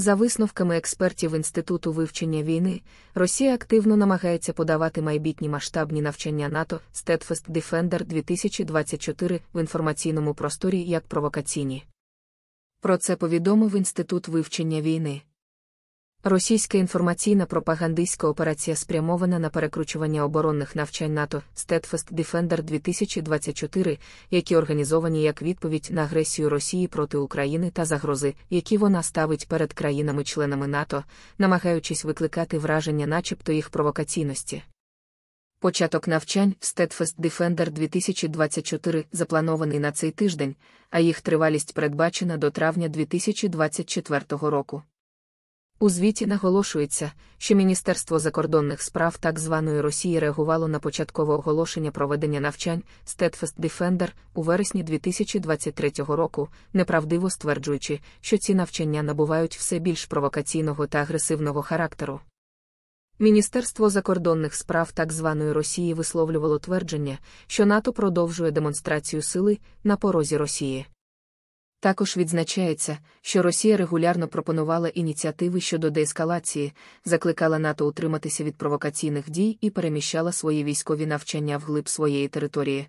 За висновками експертів Інституту вивчення війни, Росія активно намагається подавати майбутні масштабні навчання НАТО Steadfast Defender 2024 в інформаційному просторі як провокаційні. Про це повідомив Інститут вивчення війни. Російська інформаційна пропагандистська операція спрямована на перекручування оборонних навчань НАТО Steadfast Defender 2024, які організовані як відповідь на агресію Росії проти України та загрози, які вона ставить перед країнами-членами НАТО, намагаючись викликати враження, начебто їх провокаційності. Початок навчань Steadfast Defender 2024 запланований на цей тиждень, а їх тривалість передбачена до травня 2024 року. У звіті наголошується, що Міністерство закордонних справ так званої Росії реагувало на початкове оголошення проведення навчань Steadfast Defender у вересні 2023 року, неправдиво стверджуючи, що ці навчання набувають все більш провокаційного та агресивного характеру. Міністерство закордонних справ так званої Росії висловлювало твердження, що НАТО продовжує демонстрацію сили на порозі Росії. Також відзначається, що Росія регулярно пропонувала ініціативи щодо деескалації, закликала НАТО утриматися від провокаційних дій і переміщала свої військові навчання вглиб своєї території,